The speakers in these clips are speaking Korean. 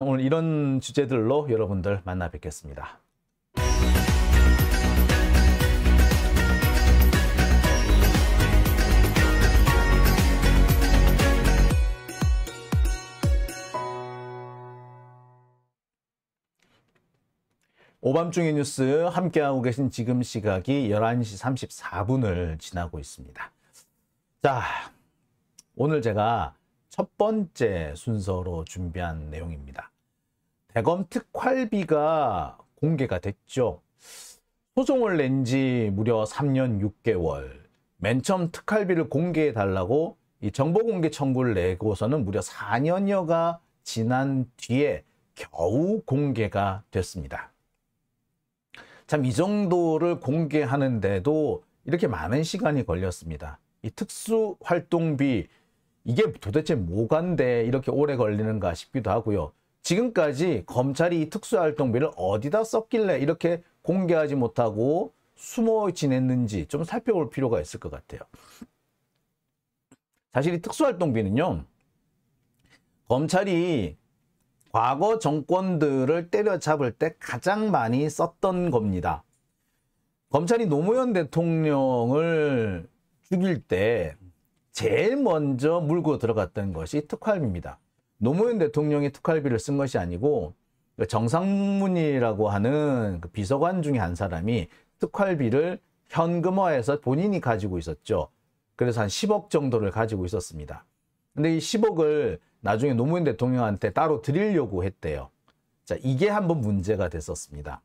오늘 이런 주제들로 여러분들 만나 뵙겠습니다. 오밤중의 뉴스 함께하고 계신 지금 시각이 11시 34분을 지나고 있습니다. 자, 오늘 제가 첫 번째 순서로 준비한 내용입니다. 대검 특활비가 공개가 됐죠. 소송을 낸 지 무려 3년 6개월. 맨 처음 특활비를 공개해 달라고 이 정보 공개 청구를 내고서는 무려 4년여가 지난 뒤에 겨우 공개가 됐습니다. 참 이 정도를 공개하는데도 이렇게 많은 시간이 걸렸습니다. 이 특수활동비 이게 도대체 뭐간데 이렇게 오래 걸리는가 싶기도 하고요. 지금까지 검찰이 특수활동비를 어디다 썼길래 이렇게 공개하지 못하고 숨어 지냈는지 좀 살펴볼 필요가 있을 것 같아요. 사실 이 특수활동비는요. 검찰이 과거 정권들을 때려잡을 때 가장 많이 썼던 겁니다. 검찰이 노무현 대통령을 죽일 때 제일 먼저 물고 들어갔던 것이 특활비입니다. 노무현 대통령이 특활비를 쓴 것이 아니고 그 정상문이라고 하는 그 비서관 중에 한 사람이 특활비를 현금화해서 본인이 가지고 있었죠. 그래서 한 10억 정도를 가지고 있었습니다. 근데 이 10억을 나중에 노무현 대통령한테 따로 드리려고 했대요. 자, 이게 한번 문제가 됐었습니다.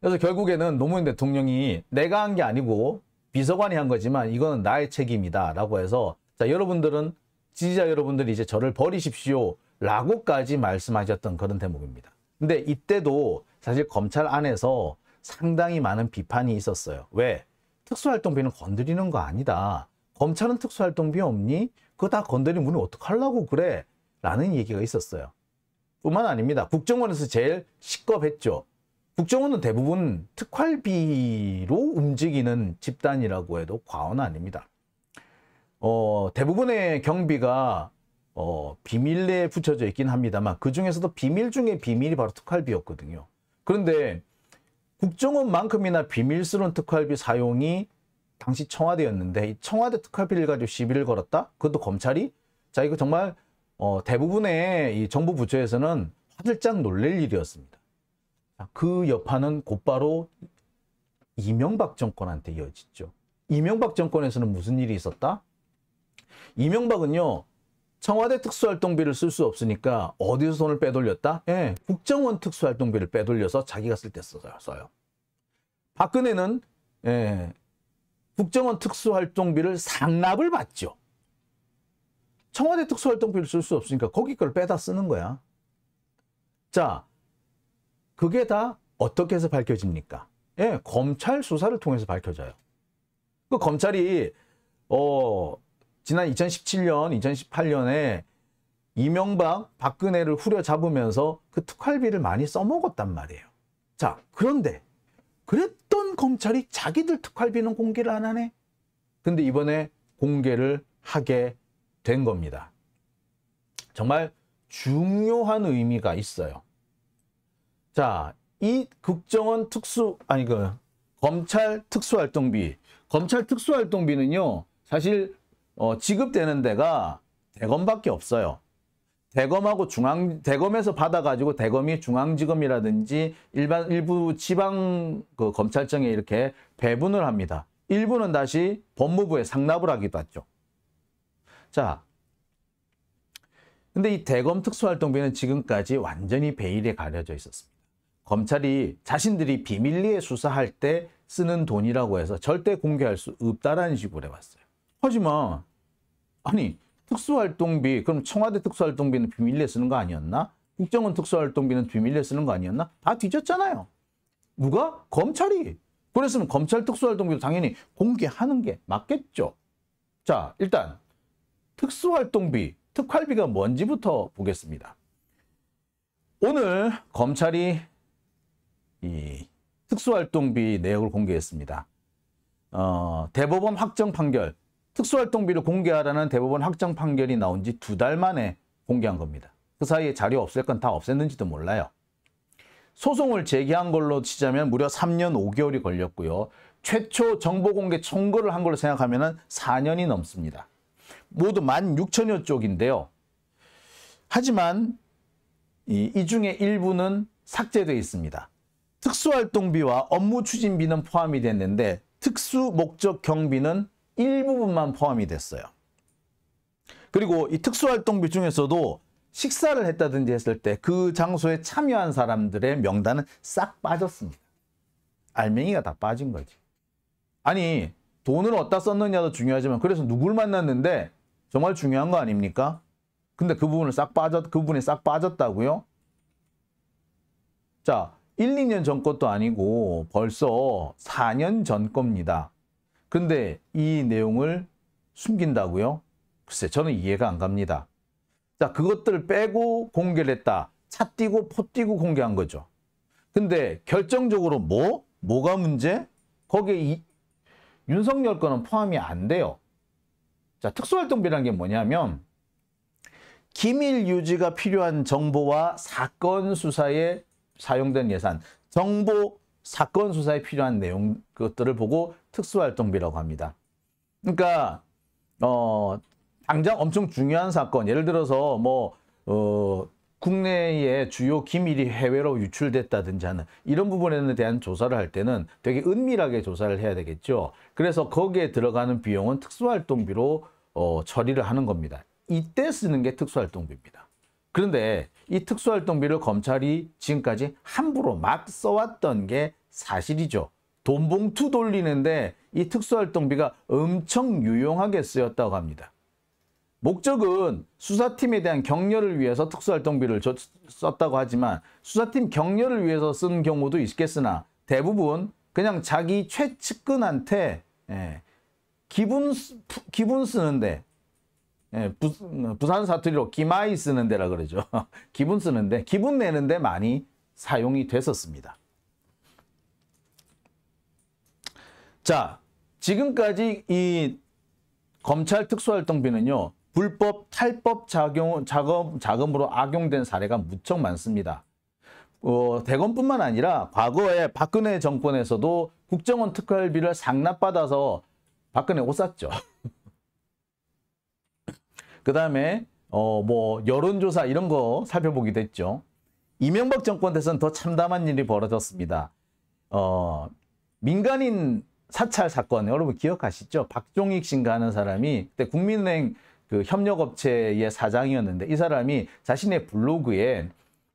그래서 결국에는 노무현 대통령이 내가 한 게 아니고 비서관이 한 거지만 이거는 나의 책임이다 라고 해서 자 여러분들은 지지자 여러분들이 이제 저를 버리십시오 라고까지 말씀하셨던 그런 대목입니다. 근데 이때도 사실 검찰 안에서 상당히 많은 비판이 있었어요. 왜? 특수활동비는 건드리는 거 아니다. 검찰은 특수활동비 없니? 그거 다 건드리면 우리 어떡하려고 그래? 라는 얘기가 있었어요. 뿐만 아닙니다. 국정원에서 제일 시겁했죠. 국정원은 대부분 특활비로 움직이는 집단이라고 해도 과언 아닙니다. 어, 대부분의 경비가 어, 비밀에 붙여져 있긴 합니다만 그 중에서도 비밀 중에 비밀이 바로 특활비였거든요. 그런데 국정원만큼이나 비밀스러운 특활비 사용이 당시 청와대였는데 청와대 특활비를 가지고 시비를 걸었다? 그것도 검찰이? 자 이거 정말 어, 대부분의 이 정부 부처에서는 화들짝 놀랄 일이었습니다. 그 여파는 곧바로 이명박 정권한테 이어지죠. 이명박 정권에서는 무슨 일이 있었다? 이명박은요. 청와대 특수활동비를 쓸 수 없으니까 어디서 돈을 빼돌렸다? 예, 국정원 특수활동비를 빼돌려서 자기가 쓸 때 써요. 박근혜는 예, 국정원 특수활동비를 상납을 받죠. 청와대 특수활동비를 쓸 수 없으니까 거기 걸 빼다 쓰는 거야. 자, 그게 다 어떻게 해서 밝혀집니까? 예, 검찰 수사를 통해서 밝혀져요. 그 검찰이 어 지난 2017년, 2018년에 이명박, 박근혜를 후려잡으면서 그 특활비를 많이 써먹었단 말이에요. 자, 그런데 그랬던 검찰이 자기들 특활비는 공개를 안 하네. 근데 이번에 공개를 하게 된 겁니다. 정말 중요한 의미가 있어요. 자, 이 국정원 특수 아니 그 검찰 특수활동비 검찰 특수활동비는요 사실 어, 지급되는 데가 대검밖에 없어요. 대검하고 중앙 대검에서 받아가지고 대검이 중앙지검이라든지 일반 일부 지방 그 검찰청에 이렇게 배분을 합니다. 일부는 다시 법무부에 상납을 하기도 하죠. 자, 근데 이 대검 특수활동비는 지금까지 완전히 베일에 가려져 있었습니다. 검찰이 자신들이 비밀리에 수사할 때 쓰는 돈이라고 해서 절대 공개할 수 없다라는 식으로 해봤어요 하지만 아니 특수활동비 그럼 청와대 특수활동비는 비밀리에 쓰는 거 아니었나? 국정원 특수활동비는 비밀리에 쓰는 거 아니었나? 다 뒤졌잖아요. 누가? 검찰이. 그랬으면 검찰 특수활동비도 당연히 공개하는 게 맞겠죠. 자 일단 특수활동비, 특활비가 뭔지부터 보겠습니다. 오늘 검찰이 이 특수활동비 내역을 공개했습니다. 어, 대법원 확정 판결, 특수활동비를 공개하라는 대법원 확정 판결이 나온 지 두 달 만에 공개한 겁니다. 그 사이에 자료 없앨 건 다 없앴는지도 몰라요. 소송을 제기한 걸로 치자면 무려 3년 5개월이 걸렸고요. 최초 정보 공개 청구를 한 걸로 생각하면 4년이 넘습니다. 모두 16,000여 쪽인데요. 하지만 이, 이 중에 일부는 삭제되어 있습니다. 특수활동비와 업무 추진비는 포함이 됐는데 특수 목적 경비는 일부분만 포함이 됐어요. 그리고 이 특수활동비 중에서도 식사를 했다든지 했을 때 그 장소에 참여한 사람들의 명단은 싹 빠졌습니다. 알맹이가 다 빠진 거지. 아니 돈을 어디다 썼느냐도 중요하지만 그래서 누굴 만났는데 정말 중요한 거 아닙니까? 근데 그 부분을 싹 빠졌 그 부분이 싹 빠졌다고요? 자, 1, 2년 전 것도 아니고 벌써 4년 전 겁니다. 근데 이 내용을 숨긴다고요? 글쎄 저는 이해가 안 갑니다. 자 그것들을 빼고 공개를 했다. 차 띄고 포 띄고 공개한 거죠. 근데 결정적으로 뭐? 뭐가 문제? 거기에 이, 윤석열 거는 포함이 안 돼요. 자 특수활동비라는 게 뭐냐면 기밀 유지가 필요한 정보와 사건 수사에 사용된 예산, 정보 사건 수사에 필요한 내용 것들을 보고 특수활동비라고 합니다. 그러니까 어 당장 엄청 중요한 사건, 예를 들어서 뭐 어, 국내의 주요 기밀이 해외로 유출됐다든지 하는 이런 부분에 대한 조사를 할 때는 되게 은밀하게 조사를 해야 되겠죠. 그래서 거기에 들어가는 비용은 특수활동비로 어, 처리를 하는 겁니다. 이때 쓰는 게 특수활동비입니다. 그런데 이 특수활동비를 검찰이 지금까지 함부로 막 써왔던 게 사실이죠. 돈 봉투 돌리는데 이 특수활동비가 엄청 유용하게 쓰였다고 합니다. 목적은 수사팀에 대한 격려를 위해서 특수활동비를 썼다고 하지만 수사팀 격려를 위해서 쓴 경우도 있겠으나 대부분 그냥 자기 최측근한테 예, 기분, 기분 쓰는데 예, 부, 산 사투리로 기마이 쓰는 데라 그러죠. 기분 쓰는데 기분 내는데 많이 사용이 됐었습니다. 자, 지금까지 이 검찰 특수활동비는요. 불법 탈법 작용, 작업, 자금으로 악용된 사례가 무척 많습니다. 어, 대검뿐만 아니라 과거에 박근혜 정권에서도 국정원 특활비를 상납받아서 박근혜 옷 샀죠. 그 다음에 어뭐 여론조사 이런 거 살펴보기도 했죠. 이명박 정권 대선 더 참담한 일이 벌어졌습니다. 어 민간인 사찰 사건 여러분 기억하시죠? 박종익 씨가 하는 사람이 그때 국민은행 그 협력업체의 사장이었는데 이 사람이 자신의 블로그에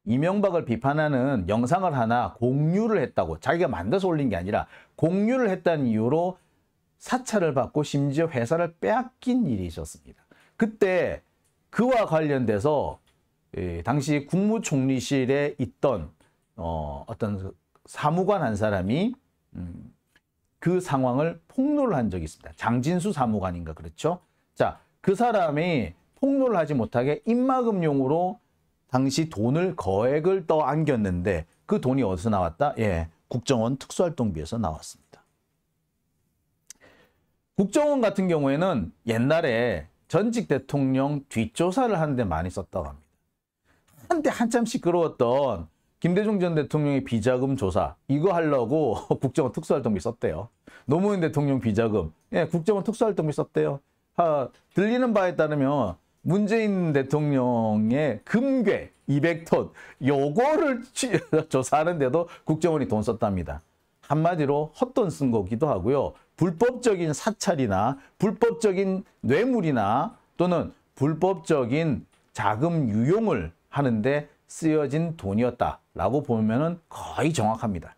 이명박을 비판하는 영상을 하나 공유를 했다고 자기가 만들어서 올린 게 아니라 공유를 했다는 이유로 사찰을 받고 심지어 회사를 빼앗긴 일이 있었습니다. 그때 그와 관련돼서 예, 당시 국무총리실에 있던 어, 떤 사무관 한 사람이 음, 그 상황을 폭로를 한 적이 있습니다. 장진수 사무관인가 그렇죠? 자, 그 사람이 폭로를 하지 못하게 입마금용으로 당시 돈을 거액을 떠안겼는데 그 돈이 어디서 나왔다? 예, 국정원 특수활동비에서 나왔습니다. 국정원 같은 경우에는 옛날에 전직 대통령 뒷조사를 하는데 많이 썼다고 합니다. 한때 한참 시끄러웠던 김대중 전 대통령의 비자금 조사 이거 하려고 국정원 특수활동비 썼대요. 노무현 대통령 비자금 예, 국정원 특수활동비 썼대요. 아, 들리는 바에 따르면 문재인 대통령의 금괴 200톤 요거를 취, 조사하는데도 국정원이 돈 썼답니다. 한마디로 헛돈 쓴 거기도 하고요. 불법적인 사찰이나 불법적인 뇌물이나 또는 불법적인 자금 유용을 하는데 쓰여진 돈이었다라고 보면 거의 정확합니다.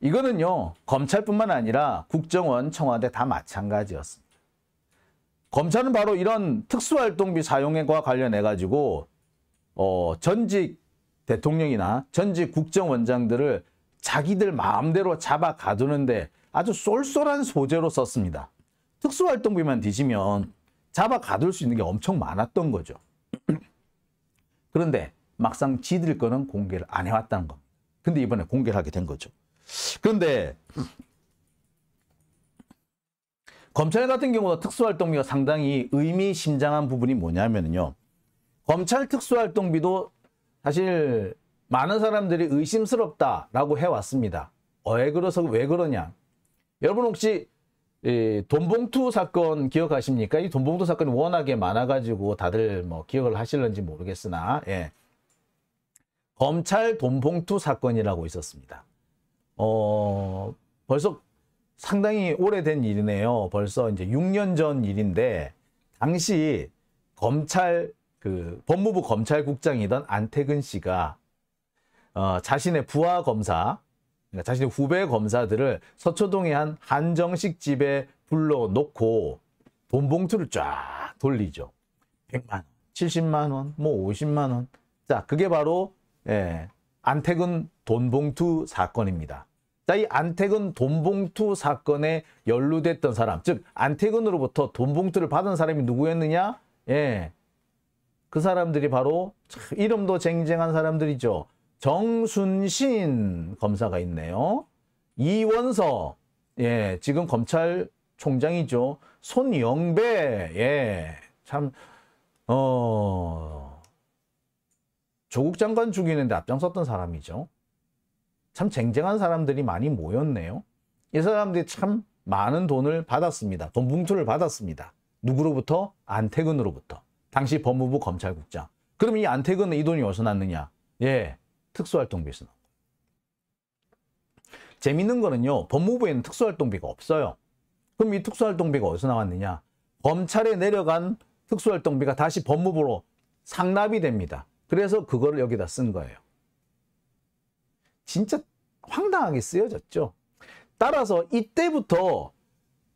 이거는요. 검찰뿐만 아니라 국정원, 청와대 다 마찬가지였습니다. 검찰은 바로 이런 특수활동비 사용과 액 관련해 가지고 어, 전직 대통령이나 전직 국정원장들을 자기들 마음대로 잡아 가두는데 아주 쏠쏠한 소재로 썼습니다. 특수활동비만 뒤지면 잡아 가둘 수 있는 게 엄청 많았던 거죠. 그런데 막상 지들 거는 공개를 안 해왔다는 거. 근데 이번에 공개를 하게 된 거죠. 그런데 검찰 같은 경우도 특수활동비가 상당히 의미심장한 부분이 뭐냐면요. 검찰 특수활동비도 사실 많은 사람들이 의심스럽다라고 해왔습니다. 왜 그래서 왜 그러냐? 여러분 혹시 이 예, 돈봉투 사건 기억하십니까? 이 돈봉투 사건이 워낙에 많아가지고 다들 뭐 기억을 하실런지 모르겠으나 예. 검찰 돈봉투 사건이라고 있었습니다. 어 벌써 상당히 오래된 일이네요. 벌써 이제 6년 전 일인데 당시 검찰 그 법무부 검찰국장이던 안태근 씨가 어, 자신의 부하 검사 그러니까 자신의 후배 검사들을 서초동의 한 한정식 집에 불러놓고 돈 봉투를 쫙 돌리죠. 100만 원, 70만 원, 뭐 50만 원. 자, 그게 바로 예, 안택은돈 봉투 사건입니다. 자, 이안택은 돈봉투 사건에 연루됐던 사람, 즉안택은으로부터 돈봉투를 받은 사람이 누구였느냐? 예, 그 사람들이 바로 이름도 쟁쟁한 사람들이죠. 정순신 검사가 있네요. 이원서, 예, 지금 검찰총장이죠. 손영배, 예, 참, 어, 조국 장관 죽이는데 앞장섰던 사람이죠. 참 쟁쟁한 사람들이 많이 모였네요. 이 사람들이 참 많은 돈을 받았습니다. 돈 봉투를 받았습니다. 누구로부터? 안태근으로부터. 당시 법무부 검찰국장. 그럼 이 안태근은 이 돈이 어디서 났느냐? 예, 특수활동비에서 재밌는 거는요. 법무부에는 특수활동비가 없어요. 그럼 이 특수활동비가 어디서 나왔느냐? 검찰에 내려간 특수활동비가 다시 법무부로 상납이 됩니다. 그래서 그거를 여기다 쓴 거예요. 진짜 황당하게 쓰여졌죠. 따라서 이때부터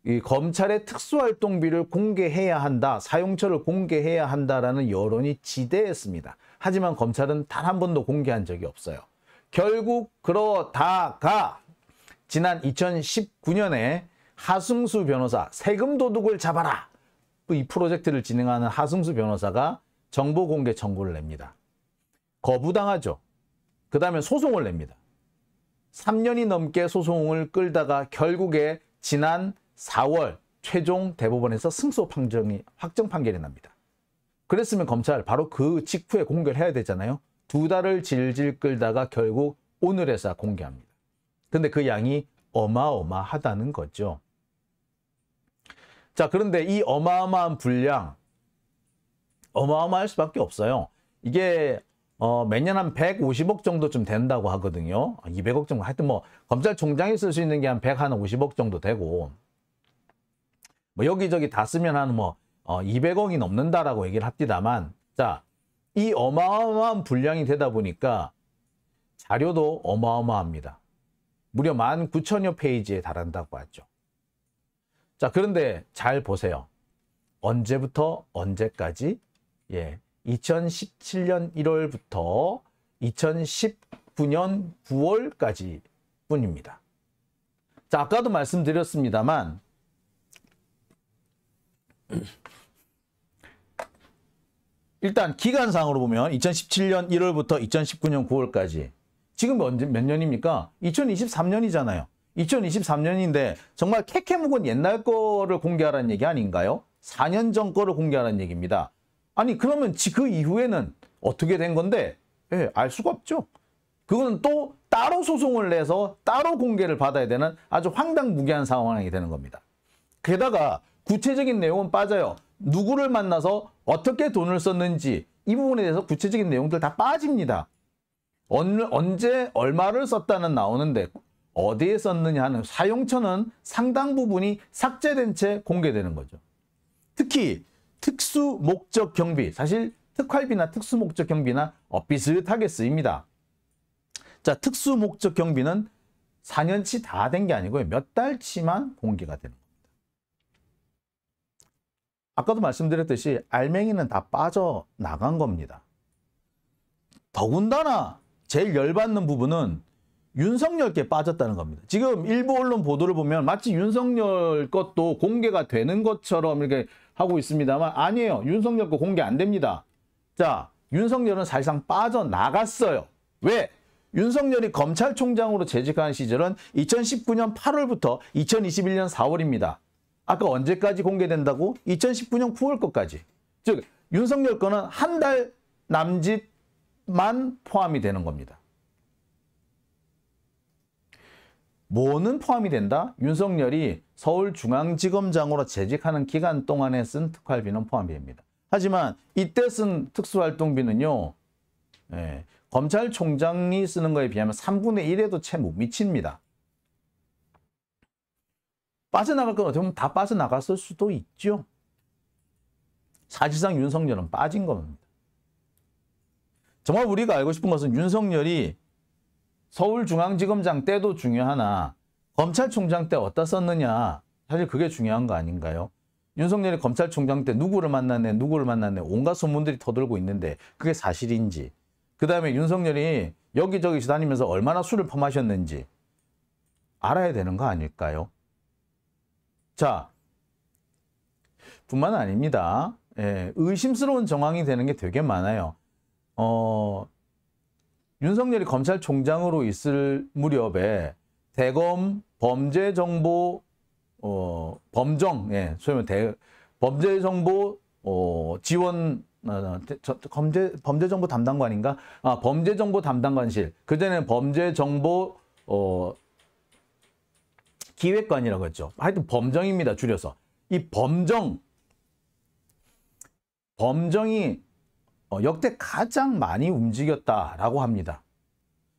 이 검찰의 특수활동비를 공개해야 한다, 사용처를 공개해야 한다라는 여론이 지대했습니다. 하지만 검찰은 단 한 번도 공개한 적이 없어요. 결국 그러다가 지난 2019년에 하승수 변호사 세금 도둑을 잡아라 이 프로젝트를 진행하는 하승수 변호사가 정보 공개 청구를 냅니다. 거부당하죠. 그 다음에 소송을 냅니다. 3년이 넘게 소송을 끌다가 결국에 지난 4월 최종 대법원에서 승소 판정이 확정 판결이 납니다. 그랬으면 검찰 바로 그 직후에 공개를 해야 되잖아요. 두 달을 질질 끌다가 결국 오늘에서 공개합니다. 근데 그 양이 어마어마하다는 거죠. 자, 그런데 이 어마어마한 분량, 어마어마할 수밖에 없어요. 이게 어, 매년 한 150억 정도쯤 된다고 하거든요. 200억 정도. 하여튼 뭐 검찰총장이 쓸 수 있는 게 한 150억 정도 되고 뭐 여기저기 다 쓰면 한뭐 200억이 어, 넘는다라고 얘기를 합디다만 자, 이 어마어마한 분량이 되다 보니까 자료도 어마어마합니다. 무려 19,000여 페이지에 달한다고 하죠. 자, 그런데 잘 보세요. 언제부터 언제까지? 예. 2017년 1월부터 2019년 9월까지 뿐입니다. 자, 아까도 말씀드렸습니다만 일단 기간상으로 보면 2017년 1월부터 2019년 9월까지 지금 언제 몇 년입니까? 2023년이잖아요. 2023년인데 정말 케케묵은 옛날 거를 공개하라는 얘기 아닌가요? 4년 전 거를 공개하라는 얘기입니다. 아니 그러면 그 이후에는 어떻게 된 건데 예, 알 수가 없죠. 그거는또 따로 소송을 내서 따로 공개를 받아야 되는 아주 황당무계한 상황이 되는 겁니다. 게다가 구체적인 내용은 빠져요. 누구를 만나서 어떻게 돈을 썼는지 이 부분에 대해서 구체적인 내용들 다 빠집니다. 어 언제 얼마를 썼다는 나오는데 어디에 썼느냐 하는 사용처는 상당 부분이 삭제된 채 공개되는 거죠. 특히 특수 목적 경비, 사실 특활비나 특수 목적 경비나 어, 비슷하게 쓰입니다. 자, 특수 목적 경비는 4년치 다 된 게 아니고요. 몇 달치만 공개가 되는 거예요. 아까도 말씀드렸듯이 알맹이는 다 빠져나간 겁니다. 더군다나 제일 열받는 부분은 윤석열께 빠졌다는 겁니다. 지금 일부 언론 보도를 보면 마치 윤석열 것도 공개가 되는 것처럼 이렇게 하고 있습니다만 아니에요. 윤석열 거 공개 안 됩니다. 자, 윤석열은 사실상 빠져나갔어요. 왜? 윤석열이 검찰총장으로 재직한 시절은 2019년 8월부터 2021년 4월입니다. 아까 언제까지 공개된다고? 2019년 9월 것까지. 즉 윤석열 거는 한 달 남짓만 포함이 되는 겁니다. 뭐는 포함이 된다? 윤석열이 서울중앙지검장으로 재직하는 기간 동안에 쓴 특활비는 포함이 됩니다. 하지만 이때 쓴 특수활동비는요. 예, 검찰총장이 쓰는 거에 비하면 3분의 1에도 채 못 미칩니다. 빠져나갈 건 어떻게 보면 다 빠져나갔을 수도 있죠. 사실상 윤석열은 빠진 겁니다. 정말 우리가 알고 싶은 것은 윤석열이 서울중앙지검장 때도 중요하나 검찰총장 때 어디다 썼느냐 사실 그게 중요한 거 아닌가요? 윤석열이 검찰총장 때 누구를 만났네 누구를 만났네 온갖 소문들이 터돌고 있는데 그게 사실인지 그 다음에 윤석열이 여기저기 다니면서 얼마나 술을 퍼마셨는지 알아야 되는 거 아닐까요? 자, 뿐만 아닙니다. 예, 의심스러운 정황이 되는 게 되게 많아요. 어, 윤석열이 검찰총장으로 있을 무렵에 대검 범죄정보 어, 범정, 예, 소위 대, 범죄정보 어, 지원 어, 저, 범죄 범죄정보 담당관인가? 아, 범죄정보 담당관실. 그전에 범죄정보 어, 기획관이라고 했죠. 하여튼 범정입니다. 줄여서. 이 범정, 범정이 어, 역대 가장 많이 움직였다라고 합니다.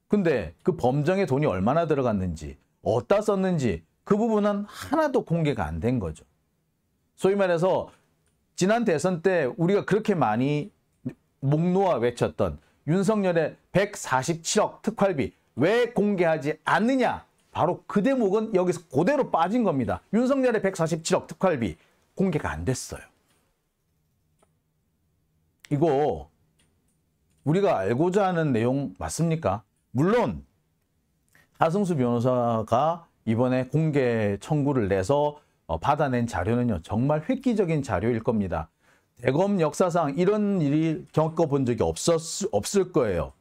근데 그 범정에 돈이 얼마나 들어갔는지, 어디다 썼는지 그 부분은 하나도 공개가 안 된 거죠. 소위 말해서 지난 대선 때 우리가 그렇게 많이 목 놓아 외쳤던 윤석열의 147억 특활비 왜 공개하지 않느냐 바로 그 대목은 여기서 그대로 빠진 겁니다. 윤석열의 147억 특활비 공개가 안 됐어요. 이거 우리가 알고자 하는 내용 맞습니까? 물론 하승수 변호사가 이번에 공개 청구를 내서 어, 받아낸 자료는요. 정말 획기적인 자료일 겁니다. 대검 역사상 이런 일이 겪어본 적이 없었, 없을 거예요.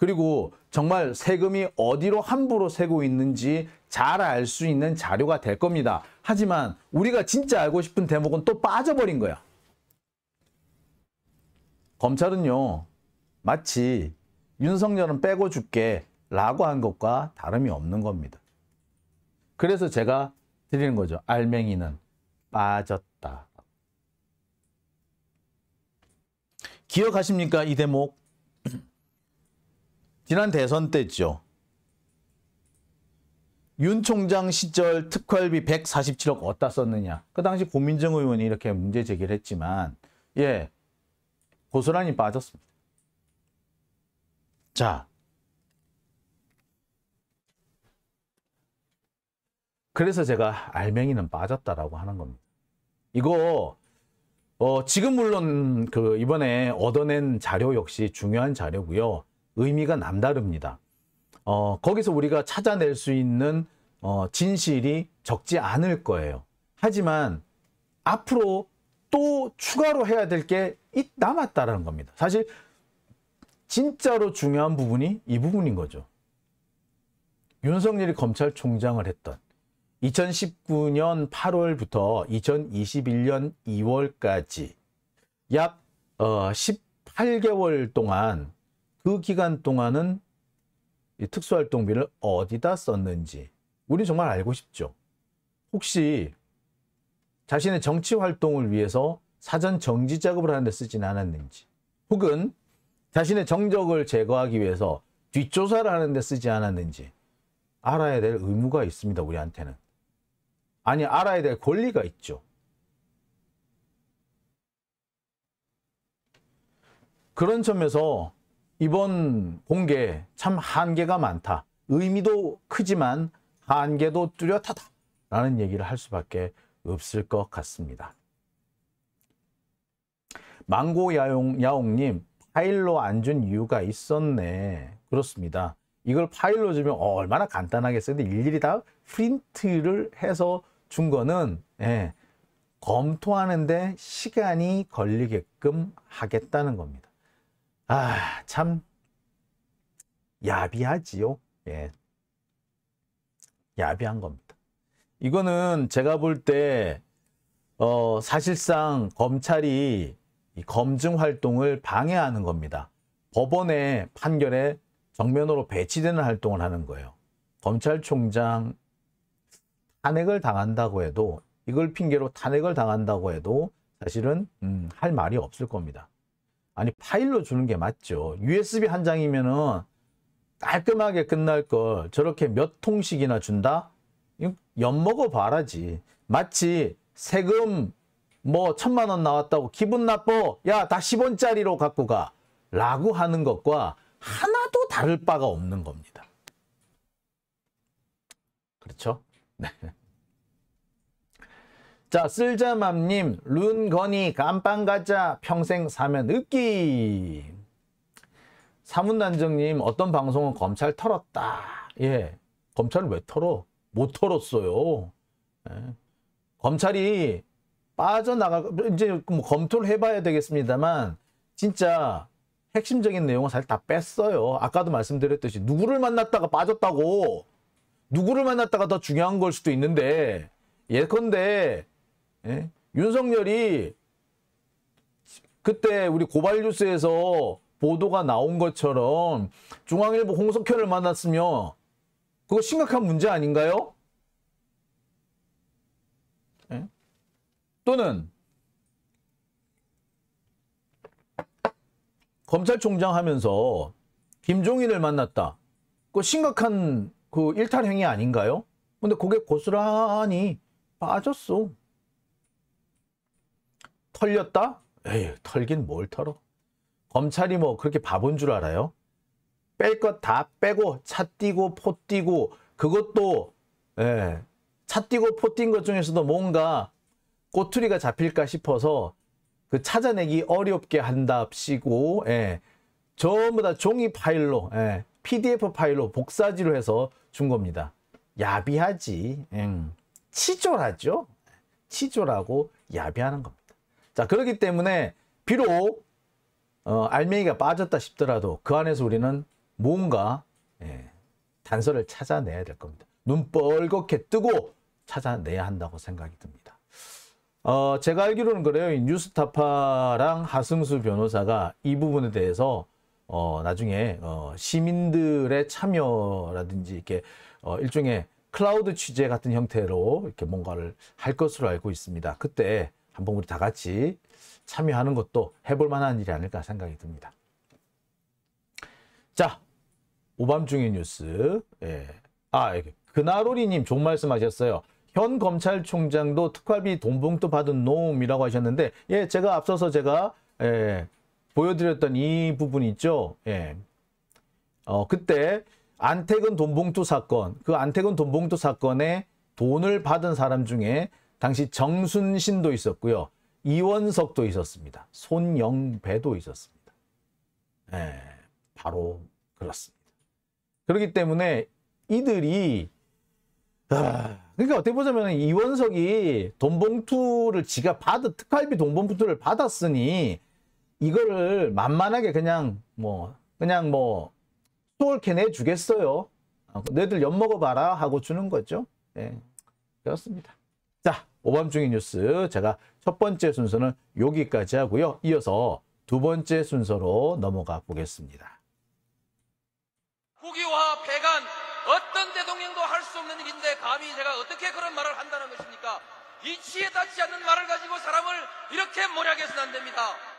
그리고 정말 세금이 어디로 함부로 세고 있는지 잘 알 수 있는 자료가 될 겁니다. 하지만 우리가 진짜 알고 싶은 대목은 또 빠져버린 거야. 검찰은요. 마치 윤석열은 빼고 줄게 라고 한 것과 다름이 없는 겁니다. 그래서 제가 드리는 거죠. 알맹이는 빠졌다. 기억하십니까? 이 대목. 지난 대선 때죠. 윤 총장 시절 특활비 147억 어디다 썼느냐. 그 당시 고민정 의원이 이렇게 문제 제기를 했지만 예, 고스란히 빠졌습니다. 자, 그래서 제가 알맹이는 빠졌다라고 하는 겁니다. 이거 어, 지금 물론 그 이번에 얻어낸 자료 역시 중요한 자료고요. 의미가 남다릅니다. 어, 거기서 우리가 찾아낼 수 있는 어, 진실이 적지 않을 거예요. 하지만 앞으로 또 추가로 해야 될 게 남았다라는 겁니다. 사실 진짜로 중요한 부분이 이 부분인 거죠. 윤석열이 검찰총장을 했던 2019년 8월부터 2021년 2월까지 약 어, 18개월 동안 그 기간 동안은 특수활동비를 어디다 썼는지 우리 정말 알고 싶죠. 혹시 자신의 정치 활동을 위해서 사전 정지 작업을 하는데 쓰진 않았는지 혹은 자신의 정적을 제거하기 위해서 뒷조사를 하는데 쓰지 않았는지 알아야 될 의무가 있습니다. 우리한테는. 아니 알아야 될 권리가 있죠. 그런 점에서 이번 공개 참 한계가 많다. 의미도 크지만 한계도 뚜렷하다. 라는 얘기를 할 수밖에 없을 것 같습니다. 망고 야옹, 야옹님, 파일로 안 준 이유가 있었네. 그렇습니다. 이걸 파일로 주면 얼마나 간단하겠어요. 근데 일일이 다 프린트를 해서 준 거는, 예, 검토하는데 시간이 걸리게끔 하겠다는 겁니다. 아, 참 야비하지요. 예. 야비한 겁니다. 이거는 제가 볼 때 어, 사실상 검찰이 이 검증 활동을 방해하는 겁니다. 법원의 판결에 정면으로 배치되는 활동을 하는 거예요. 검찰총장 탄핵을 당한다고 해도 이걸 핑계로 탄핵을 당한다고 해도 사실은 음, 할 말이 없을 겁니다. 아니 파일로 주는 게 맞죠. USB 한 장이면은 깔끔하게 끝날 걸 저렇게 몇 통씩이나 준다? 엿먹어 봐라지. 마치 세금 뭐 천만 원 나왔다고 기분 나빠. 야, 다 10원짜리로 갖고 가. 라고 하는 것과 하나도 다를 바가 없는 겁니다. 그렇죠? 네. 자, 쓸자맘님, 룬건이 감빵 가자, 평생 사면 으기. 사문단정님, 어떤 방송은 검찰 털었다. 예. 검찰왜 털어? 못 털었어요. 예. 검찰이 빠져나가, 이제 뭐 검토를 해봐야 되겠습니다만, 진짜 핵심적인 내용은 사실 다 뺐어요. 아까도 말씀드렸듯이, 누구를 만났다가 빠졌다고, 누구를 만났다가 더 중요한 걸 수도 있는데, 예컨대, 예? 윤석열이 그때 우리 고발뉴스에서 보도가 나온 것처럼 중앙일보 홍석현을 만났으며 그거 심각한 문제 아닌가요? 예? 또는 검찰총장 하면서 김종인을 만났다. 그 심각한 그 일탈 행위 아닌가요? 근데 그게 고스란히 빠졌어. 털렸다? 에이, 털긴 뭘 털어. 검찰이 뭐 그렇게 바본 줄 알아요? 뺄 것 다 빼고 차 띄고 포 띄고 그것도 예, 차 띄고 포띈것 중에서도 뭔가 꼬투리가 잡힐까 싶어서 그 찾아내기 어렵게 한답시고 예, 전부 다 종이 파일로 예, PDF 파일로 복사지로 해서 준 겁니다. 야비하지. 음. 치졸하죠. 치졸하고 야비하는 겁니다. 자, 그렇기 때문에 비록 어, 알맹이가 빠졌다 싶더라도 그 안에서 우리는 뭔가 예, 단서를 찾아내야 될 겁니다. 눈 뻘겋게 뜨고 찾아내야 한다고 생각이 듭니다. 어, 제가 알기로는 그래요. 뉴스타파랑 하승수 변호사가 이 부분에 대해서 어, 나중에 어, 시민들의 참여라든지 이렇게 어, 일종의 클라우드 취재 같은 형태로 이렇게 뭔가를 할 것으로 알고 있습니다. 그때 한번 우리 다 같이 참여하는 것도 해볼 만한 일이 아닐까 생각이 듭니다. 자, 오밤중의 뉴스. 예. 아, 예. 그나로리님 좋은 말씀하셨어요. 현 검찰총장도 특활비 돈봉투 받은 놈이라고 하셨는데 예, 제가 앞서서 제가 예, 보여드렸던 이 부분 있죠. 예. 어, 그때 안태근 돈봉투 사건, 그 안태근 돈봉투 사건에 돈을 받은 사람 중에 당시 정순신도 있었고요. 이원석도 있었습니다. 손영배도 있었습니다. 예, 바로 그렇습니다. 그렇기 때문에 이들이 아, 그러니까 어떻게 보자면 이원석이 돈봉투를 지가 받은 특활비 돈봉투를 받았으니 이거를 만만하게 그냥 뭐 그냥 뭐 수월케 내주겠어요. 너희들 어, 엿먹어봐라 하고 주는 거죠. 예, 그렇습니다. 오밤중의 뉴스 제가 첫 번째 순서는 여기까지 하고요. 이어서 두 번째 순서로 넘어가 보겠습니다. 후기와 배간 어떤 대통령도 할 수 없는 일인데 감히 제가 어떻게 그런 말을 한다는 것입니까? 이치에 닿지 않는 말을 가지고 사람을 이렇게 모략해서는 안 됩니다.